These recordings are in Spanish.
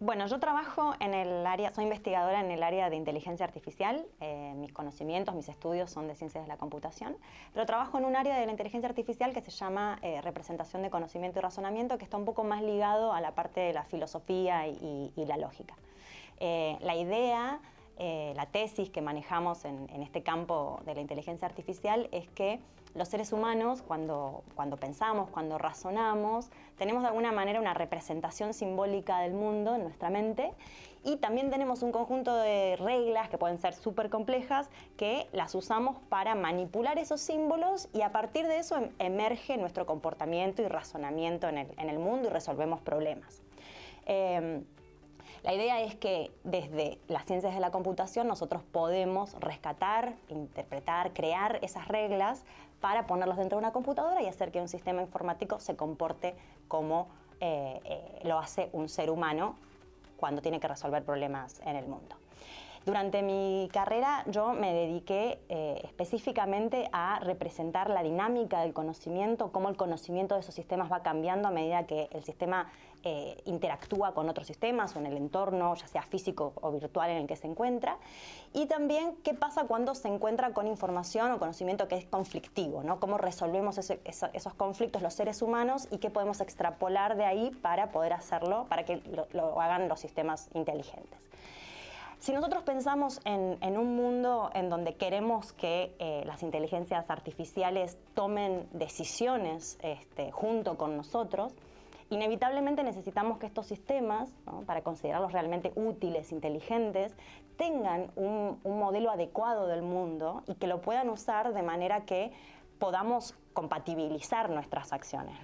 Bueno, yo trabajo en el área, soy investigadora en el área de inteligencia artificial. Eh, mis conocimientos, mis estudios son de ciencias de la computación, pero trabajo en un área de la inteligencia artificial que se llama eh, representación de conocimiento y razonamiento, que está un poco más ligado a la parte de la filosofía y, la lógica. Eh, la idea eh, la tesis que manejamos en, este campo de la inteligencia artificial es que los seres humanos, cuando, cuando pensamos, cuando razonamos, tenemos de alguna manera una representación simbólica del mundo en nuestra mente y también tenemos un conjunto de reglas que pueden ser súper complejas que las usamos para manipular esos símbolos y a partir de eso em, emerge nuestro comportamiento y razonamiento en el, mundo y resolvemos problemas. Em, la idea es que desde las ciencias de la computación nosotros podemos rescatar, interpretar, crear esas reglas para ponerlos dentro de una computadora y hacer que un sistema informático se comporte como eh, eh, lo hace un ser humano cuando tiene que resolver problemas en el mundo. Durante mi carrera yo me dediqué eh, específicamente a representar la dinámica del conocimiento, cómo el conocimiento de esos sistemas va cambiando a medida que el sistema eh, interactúa con otros sistemas o en el entorno, ya sea físico o virtual en el que se encuentra. Y también qué pasa cuando se encuentra con información o conocimiento que es conflictivo, cómo resolvemos esos conflictos los seres humanos y qué podemos extrapolar de ahí para poder hacerlo, para que lo hagan los sistemas inteligentes. Si nosotros pensamos en, un mundo en donde queremos que eh, las inteligencias artificiales tomen decisiones este, junto con nosotros, inevitablemente necesitamos que estos sistemas, para considerarlos realmente útiles, inteligentes, tengan un, modelo adecuado del mundo y que lo puedan usar de manera que podamos compatibilizar nuestras acciones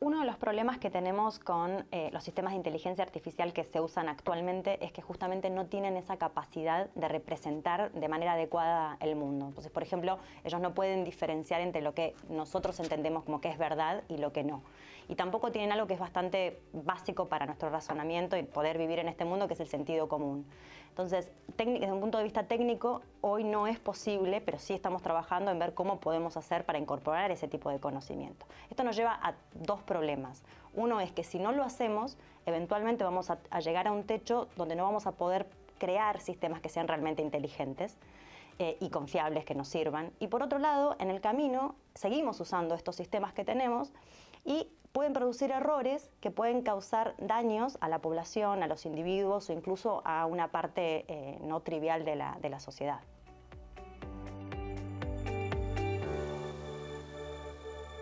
uno de los problemas que tenemos con eh, los sistemas de inteligencia artificial que se usan actualmente es que justamente no tienen esa capacidad de representar de manera adecuada el mundo. Entonces, por ejemplo, ellos no pueden diferenciar entre lo que nosotros entendemos como que es verdad y lo que no. Y tampoco tienen algo que es bastante básico para nuestro razonamiento y poder vivir en este mundo, que es el sentido común. Entonces, desde un punto de vista técnico, hoy no es posible, pero sí estamos trabajando en ver cómo podemos hacer para incorporar ese tipo de conocimiento. Esto nos lleva a dos problemas. Uno es que si no lo hacemos, eventualmente vamos a, llegar a un techo donde no vamos a poder crear sistemas que sean realmente inteligentes eh, y confiables, que nos sirvan. Y por otro lado, en el camino seguimos usando estos sistemas que tenemos y pueden producir errores que pueden causar daños a la población, a los individuos o incluso a una parte eh, no trivial de la sociedad.